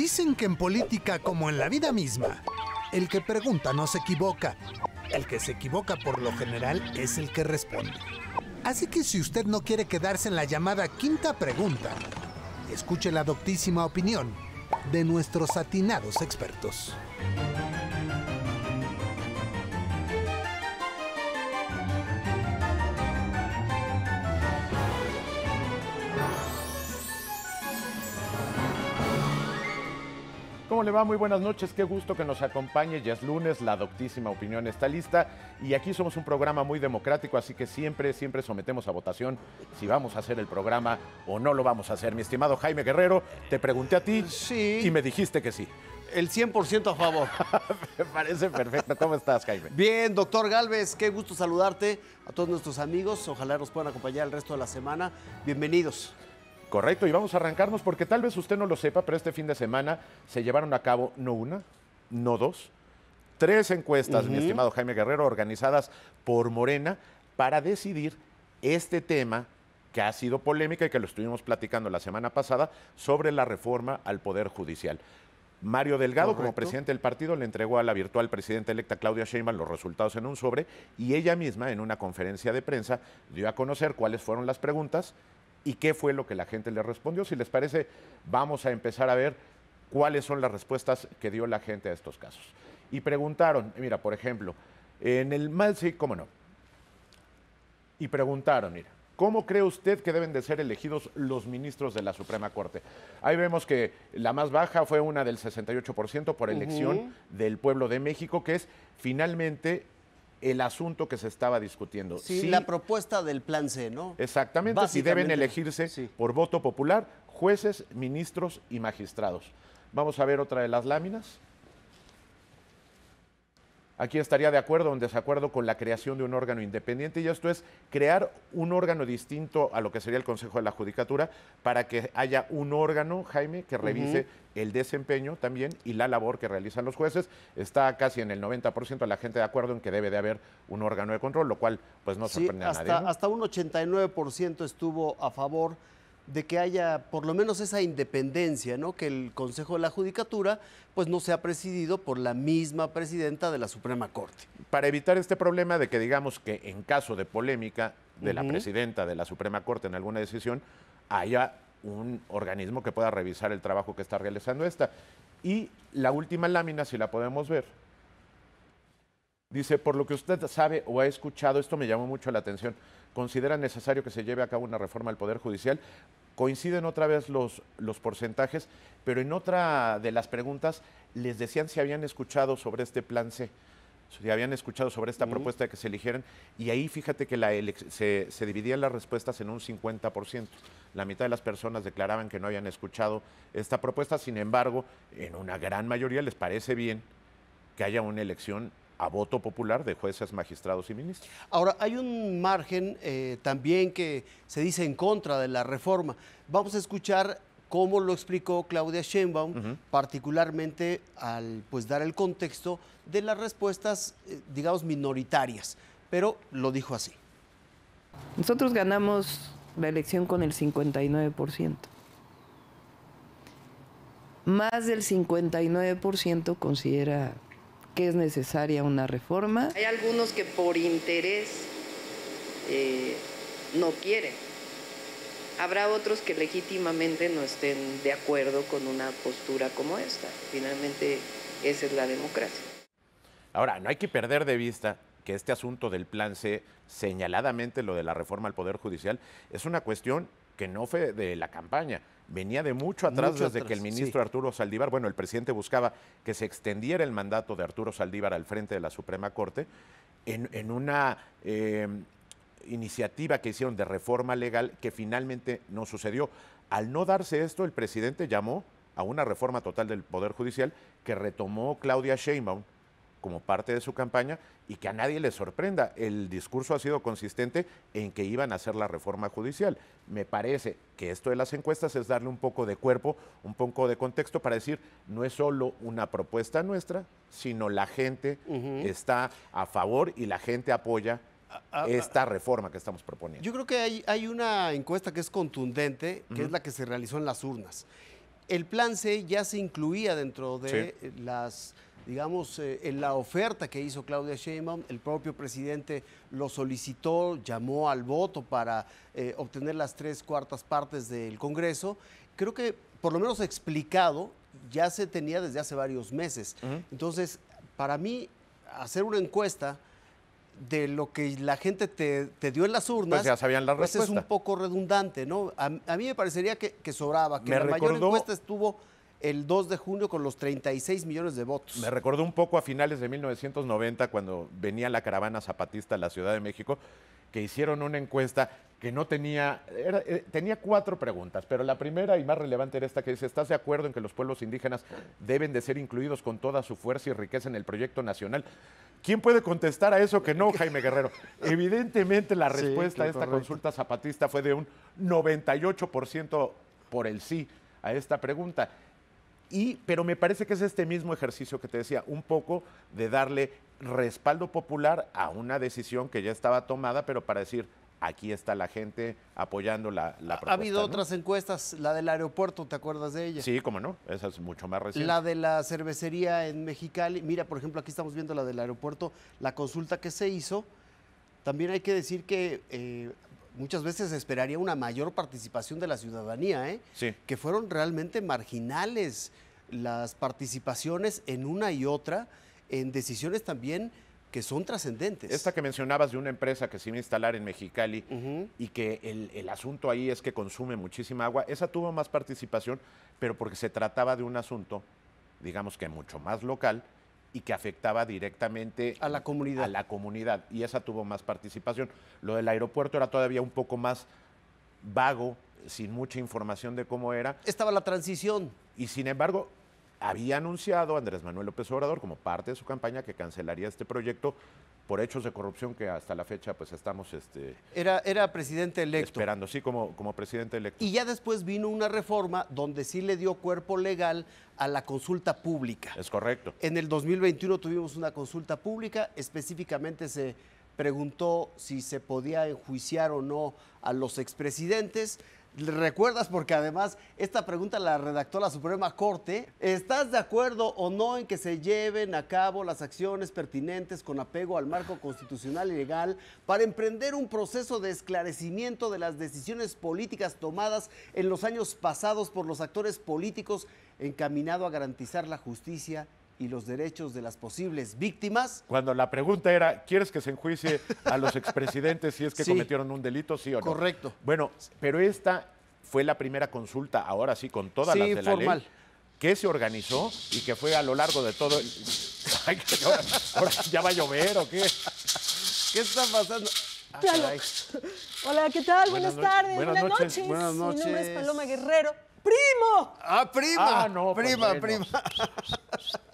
Dicen que en política como en la vida misma, el que pregunta no se equivoca. El que se equivoca por lo general es el que responde. Así que si usted no quiere quedarse en la llamada quinta pregunta, escuche la doctísima opinión de nuestros atinados expertos. ¿Cómo le va? Muy buenas noches, qué gusto que nos acompañe. Ya es lunes, la doctísima opinión está lista y aquí somos un programa muy democrático, así que siempre, siempre sometemos a votación si vamos a hacer el programa o no lo vamos a hacer. Mi estimado Jaime Guerrero, te pregunté a ti y me dijiste que sí. El 100% a favor. me parece perfecto. ¿Cómo estás, Jaime? Bien, doctor Galvez, qué gusto saludarte a todos nuestros amigos. Ojalá nos puedan acompañar el resto de la semana. Bienvenidos. Correcto, y vamos a arrancarnos porque tal vez usted no lo sepa, pero este fin de semana se llevaron a cabo no una, no dos, tres encuestas, mi estimado Jaime Guerrero, organizadas por Morena para decidir este tema que ha sido polémica y que lo estuvimos platicando la semana pasada sobre la reforma al Poder Judicial. Mario Delgado, como presidente del partido, le entregó a la virtual presidenta electa Claudia Sheinbaum los resultados en un sobre y ella misma, en una conferencia de prensa, dio a conocer cuáles fueron las preguntas y qué fue lo que la gente le respondió. Si les parece, vamos a empezar a ver cuáles son las respuestas que dio la gente a estos casos. Y preguntaron, mira, por ejemplo, en el mal cómo no. Y preguntaron, mira, ¿Cómo cree usted que deben de ser elegidos los ministros de la Suprema Corte? Ahí vemos que la más baja fue una del 68% por elección del pueblo de México, que es finalmente el asunto que se estaba discutiendo. Sí, la propuesta del plan C, ¿no? Exactamente, si deben elegirse por voto popular jueces, ministros y magistrados. Vamos a ver otra de las láminas. Aquí estaría de acuerdo o en desacuerdo con la creación de un órgano independiente y esto es crear un órgano distinto a lo que sería el Consejo de la Judicatura para que haya un órgano, Jaime, que revise el desempeño también y la labor que realizan los jueces. Está casi en el 90% de la gente de acuerdo en que debe de haber un órgano de control, lo cual pues no sorprende a nadie. Hasta un 89% estuvo a favor de que haya por lo menos esa independencia, ¿no? Que el Consejo de la Judicatura pues no sea presidido por la misma presidenta de la Suprema Corte. Para evitar este problema de que digamos que en caso de polémica de la presidenta de la Suprema Corte en alguna decisión haya un organismo que pueda revisar el trabajo que está realizando esta. Y la última lámina, si la podemos ver, dice, por lo que usted sabe o ha escuchado, esto me llamó mucho la atención, consideran necesario que se lleve a cabo una reforma al Poder Judicial. Coinciden otra vez los, los porcentajes, pero en otra de las preguntas les decían si habían escuchado sobre este plan C si habían escuchado sobre esta propuesta de que se eligieran, y ahí fíjate que la se, se, dividían las respuestas en un 50%. La mitad de las personas declaraban que no habían escuchado esta propuesta, sin embargo, en una gran mayoría les parece bien que haya una elección a voto popular de jueces, magistrados y ministros. Ahora, hay un margen eh, también que se dice en contra de la reforma. Vamos a escuchar cómo lo explicó Claudia Sheinbaum, particularmente al pues, dar el contexto de las respuestas, eh, digamos, minoritarias, pero lo dijo así. Nosotros ganamos la elección con el 59%. Más del 59% considera que es necesaria una reforma. Hay algunos que por interés eh, no quieren. Habrá otros que legítimamente no estén de acuerdo con una postura como esta. Finalmente, esa es la democracia. Ahora, no hay que perder de vista que este asunto del plan C, señaladamente lo de la reforma al Poder Judicial, es una cuestión que no fue de la campaña, venía de mucho atrás desde que el ministro Arturo Saldívar, bueno, el presidente buscaba que se extendiera el mandato de Arturo Saldívar al frente de la Suprema Corte en, una eh, iniciativa que hicieron de reforma legal que finalmente no sucedió. Al no darse esto, el presidente llamó a una reforma total del Poder Judicial que retomó Claudia Sheinbaum como parte de su campaña y que a nadie le sorprenda. El discurso ha sido consistente en que iban a hacer la reforma judicial. Me parece que esto de las encuestas es darle un poco de cuerpo, un poco de contexto para decir, no es solo una propuesta nuestra, sino la gente está a favor y la gente apoya esta reforma que estamos proponiendo. Yo creo que hay, hay una encuesta que es contundente, que es la que se realizó en las urnas. El plan C ya se incluía dentro de las digamos, eh, en la oferta que hizo Claudia Sheinbaum, el propio presidente lo solicitó, llamó al voto para eh, obtener las tres cuartas partes del Congreso. Creo que, por lo menos explicado, ya se tenía desde hace varios meses. Entonces, para mí, hacer una encuesta de lo que la gente te, dio en las urnas, pues ya sabían la pues es un poco redundante, ¿no? A, mí me parecería que, sobraba, que la mayor encuesta estuvo el 2 de junio con los 36 millones de votos. Me recordó un poco a finales de 1990 cuando venía la caravana zapatista a la Ciudad de México, que hicieron una encuesta que no tenía, eh, tenía cuatro preguntas, pero la primera y más relevante era esta que dice, ¿estás de acuerdo en que los pueblos indígenas deben de ser incluidos con toda su fuerza y riqueza en el proyecto nacional? ¿Quién puede contestar a eso que no, Jaime Guerrero? Evidentemente la respuesta a esta consulta zapatista fue de un 98% por el sí a esta pregunta. Y, pero me parece que es este mismo ejercicio que te decía, un poco de darle respaldo popular a una decisión que ya estaba tomada, pero para decir, aquí está la gente apoyando la, propuesta. Ha habido otras encuestas, la del aeropuerto, ¿te acuerdas de ella? Sí, cómo no, esa es mucho más reciente. La de la cervecería en Mexicali, mira, por ejemplo, aquí estamos viendo la del aeropuerto, la consulta que se hizo, también hay que decir que eh, muchas veces esperaría una mayor participación de la ciudadanía, ¿eh? que fueron realmente marginales las participaciones en una y otra, en decisiones también que son trascendentes. Esta que mencionabas de una empresa que se iba a instalar en Mexicali y que el, asunto ahí es que consume muchísima agua, esa tuvo más participación, pero porque se trataba de un asunto, digamos que mucho más local, y que afectaba directamente a la comunidad. A la comunidad y esa tuvo más participación. Lo del aeropuerto era todavía un poco más vago, sin mucha información de cómo era. Estaba la transición. Y sin embargo, había anunciado Andrés Manuel López Obrador como parte de su campaña que cancelaría este proyecto por hechos de corrupción que hasta la fecha pues estamos este era era presidente electo esperando sí como como presidente electo y ya después vino una reforma donde sí le dio cuerpo legal a la consulta pública es correcto en el 2021 tuvimos una consulta pública específicamente se preguntó si se podía enjuiciar o no a los expresidentes recuerdas porque además esta pregunta la redactó la Suprema Corte. ¿Estás de acuerdo o no en que se lleven a cabo las acciones pertinentes con apego al marco constitucional y legal para emprender un proceso de esclarecimiento de las decisiones políticas tomadas en los años pasados por los actores políticos encaminado a garantizar la justicia y los derechos de las posibles víctimas. Cuando la pregunta era, ¿quieres que se enjuicie a los expresidentes si es que cometieron un delito, sí o no? Correcto. Bueno, pero esta fue la primera consulta, ahora sí, con todas las de la ley, que se organizó y que fue a lo largo de todo... ahora, ¿Ya va a llover o qué? ¿Qué está pasando? Ah, Hola, ¿qué tal? Buenas, tardes. Buenas, noches. Buenas noches. Mi nombre es Paloma Guerrero. ¡Primo! Ah, prima. Ah, no, pues prima, prima.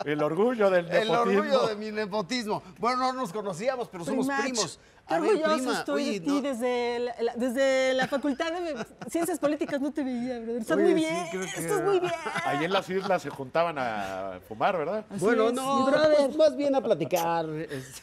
El orgullo del nepotismo. El orgullo de mi nepotismo. Bueno, no nos conocíamos, pero somos primos. Qué orgulloso estoy Oye, de ti. Desde, la, la Facultad de Ciencias Políticas no te veía, brother. Estás muy bien. Estás muy bien. Ahí en las islas se juntaban a fumar, ¿verdad? bueno, no. Pues, más bien a platicar. Este,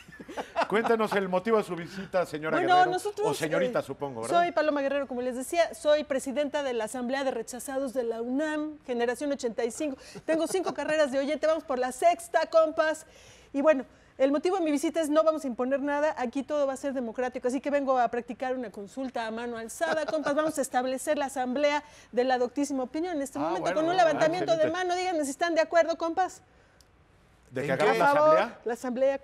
Cuéntanos el motivo de su visita, señora Guerrero, o señorita, eh, supongo, Soy Paloma Guerrero, como les decía, soy presidenta de la Asamblea de Rechazados de la UNAM, generación 85. Tengo cinco carreras de oyente, vamos por la sexta, compas. Y bueno, el motivo de mi visita es no vamos a imponer nada, aquí todo va a ser democrático, así que vengo a practicar una consulta a mano alzada, compas, vamos a establecer la asamblea de la doctísima opinión en este ah, momento con un levantamiento de mano, díganme si están de acuerdo, compas. ¿De que hagan la asamblea? La asamblea, ah,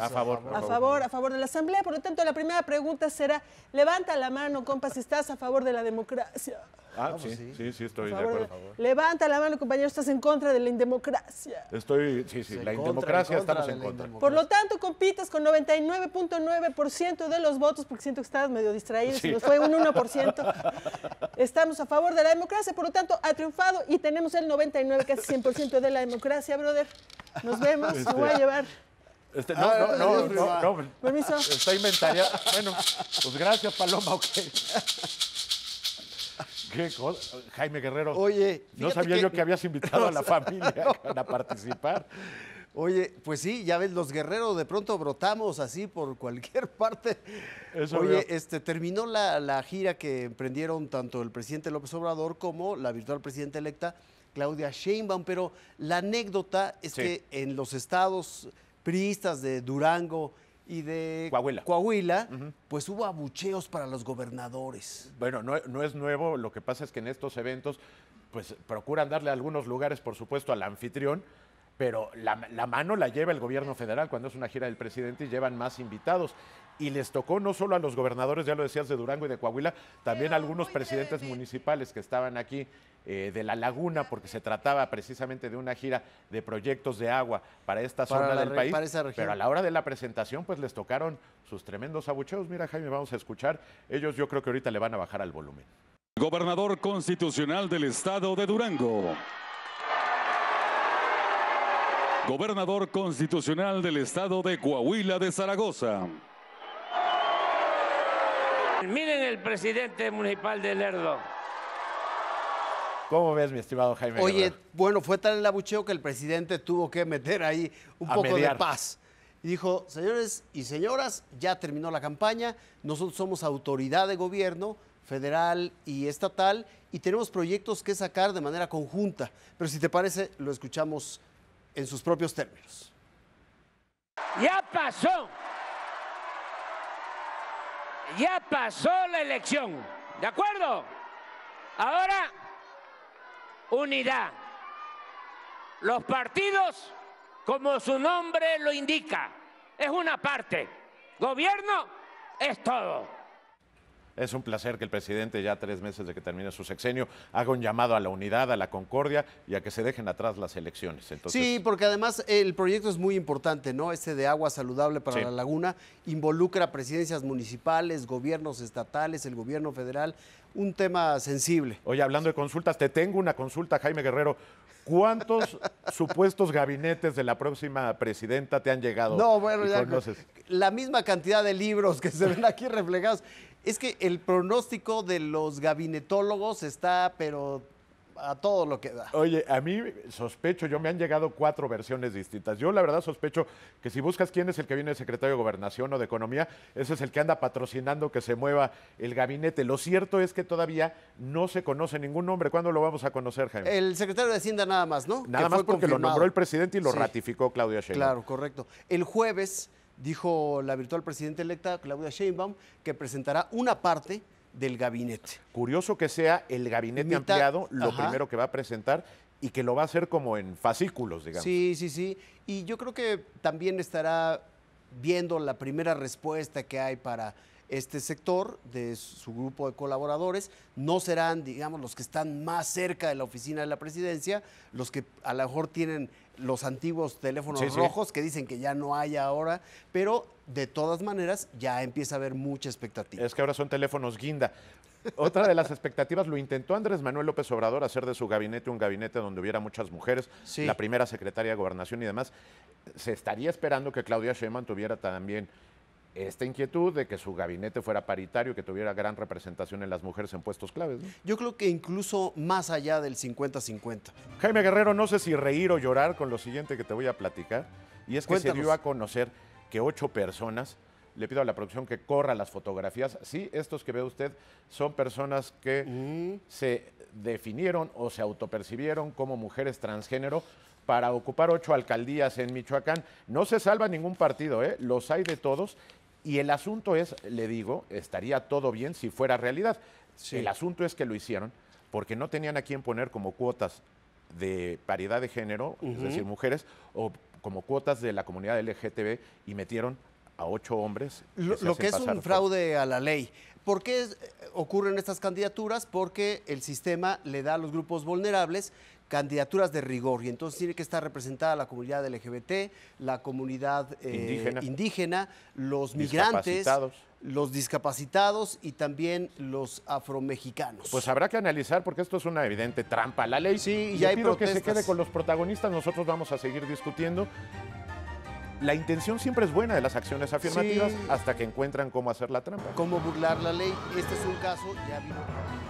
a favor. A favor, a favor de la asamblea. Por lo tanto, la primera pregunta será, levanta la mano, compa, si estás a favor de la democracia. Ah, sí, sí, sí, estoy de acuerdo. Levanta la mano, compañero, estás en contra de la indemocracia. Estoy, sí, sí, la indemocracia estamos en contra. Por lo tanto, compitas con 99.9% de los votos, porque siento que estabas medio distraído, si nos fue un 1%. estamos a favor de la democracia, por lo tanto, ha triunfado y tenemos el 99, casi 100% de la democracia, brother. Nos vemos, voy a este, llevar. Este, ah, no, no, no, Permiso. Está inventaria. Bueno, pues gracias, Paloma, Qué Jaime Guerrero. Oye, no sabía yo que habías invitado a la familia a participar. Oye, pues sí, ya ves, los guerreros de pronto brotamos así por cualquier parte. Oye, este terminó la, la gira que emprendieron tanto el presidente López Obrador como la virtual presidenta electa Claudia Sheinbaum, pero la anécdota es que en los estados priistas de Durango y de Coahuila, pues hubo abucheos para los gobernadores. Bueno, no, es nuevo, lo que pasa es que en estos eventos, pues procuran darle algunos lugares, por supuesto, al anfitrión, pero la, la, mano la lleva el gobierno federal cuando es una gira del presidente y llevan más invitados y les tocó no solo a los gobernadores, ya lo decías, de Durango y de Coahuila, también a algunos presidentes municipales que estaban aquí eh, de la laguna, porque se trataba precisamente de una gira de proyectos de agua para esta zona del país. Pero a la hora de la presentación, pues les tocaron sus tremendos abucheos. Mira, Jaime, vamos a escuchar. Ellos yo creo que ahorita le van a bajar al volumen. Gobernador constitucional del estado de Durango. Gobernador constitucional del estado de Coahuila de Zaragoza. Miren el presidente municipal de Lerdo. ¿Cómo ves, mi estimado Jaime? Oye, bueno, fue tal el abucheo que el presidente tuvo que meter ahí un poco de paz. Y dijo, señores y señoras, ya terminó la campaña, nosotros somos autoridad de gobierno, federal y estatal, y tenemos proyectos que sacar de manera conjunta. Pero si te parece, lo escuchamos en sus propios términos. Ya pasó ya pasó la elección, ¿de acuerdo? Ahora, unidad. Los partidos, como su nombre lo indica, es una parte. Gobierno es todo. Es un placer que el presidente, ya tres meses de que termine su sexenio, haga un llamado a la unidad, a la concordia y a que se dejen atrás las elecciones. Sí, porque además el proyecto es muy importante, ¿no? Este de agua saludable para la laguna involucra presidencias municipales, gobiernos estatales, el gobierno federal, un tema sensible. Oye, hablando de consultas, te tengo una consulta, Jaime Guerrero. ¿Cuántos supuestos gabinetes de la próxima presidenta te han llegado? No, bueno, ya la misma cantidad de libros que se ven aquí reflejados. Es que el pronóstico de los gabinetólogos está, pero a todo lo que da. Oye, a mí sospecho, yo me han llegado cuatro versiones distintas. Yo la verdad sospecho que si buscas quién es el que viene de secretario de Gobernación o de Economía, ese es el que anda patrocinando que se mueva el gabinete. Lo cierto es que todavía no se conoce ningún nombre. ¿Cuándo lo vamos a conocer, Jaime? El secretario de Hacienda nada más, ¿no? Nada más porque lo nombró el presidente y lo ratificó Claudia Sheinbaum. Claro, correcto. El jueves dijo la virtual presidenta electa Claudia Sheinbaum que presentará una parte del gabinete. Curioso que sea el gabinete ampliado lo primero que va a presentar y que lo va a hacer como en fascículos, digamos. Sí, sí, sí. Y yo creo que también estará viendo la primera respuesta que hay para este sector de su grupo de colaboradores. No serán, digamos, los que están más cerca de la oficina de la presidencia, los que a lo mejor tienen los antiguos teléfonos rojos que dicen que ya no hay ahora, pero de todas maneras ya empieza a haber mucha expectativa. Es que ahora son teléfonos guinda. Otra de las expectativas lo intentó Andrés Manuel López Obrador hacer de su gabinete un gabinete donde hubiera muchas mujeres, la primera secretaria de gobernación y demás. Se estaría esperando que Claudia Sheinbaum tuviera también esta inquietud de que su gabinete fuera paritario, que tuviera gran representación en las mujeres en puestos claves. Yo creo que incluso más allá del 50-50. Jaime Guerrero, no sé si reír o llorar con lo siguiente que te voy a platicar, y es que se dio a conocer que ocho personas, le pido a la producción que corra las fotografías, sí, estos que ve usted son personas que mm. se definieron o se autopercibieron como mujeres transgénero, para ocupar ocho alcaldías en Michoacán. No se salva ningún partido, ¿eh? los hay de todos y el asunto es, le digo, estaría todo bien si fuera realidad. El asunto es que lo hicieron porque no tenían a quién poner como cuotas de paridad de género, es decir, mujeres, o como cuotas de la comunidad LGTB y metieron a ocho hombres. Lo que, es un fraude a la ley. ¿Por qué ocurren estas candidaturas? Porque el sistema le da a los grupos vulnerables candidaturas de rigor y entonces tiene que estar representada la comunidad LGBT, la comunidad eh, indígena. los migrantes, los discapacitados y también los afromexicanos. Pues habrá que analizar porque esto es una evidente trampa. La ley sí, y hay pido protestas. que se quede con los protagonistas, nosotros vamos a seguir discutiendo la intención siempre es buena de las acciones afirmativas hasta que encuentran cómo hacer la trampa. Cómo burlar la ley. Este es un caso ya vino.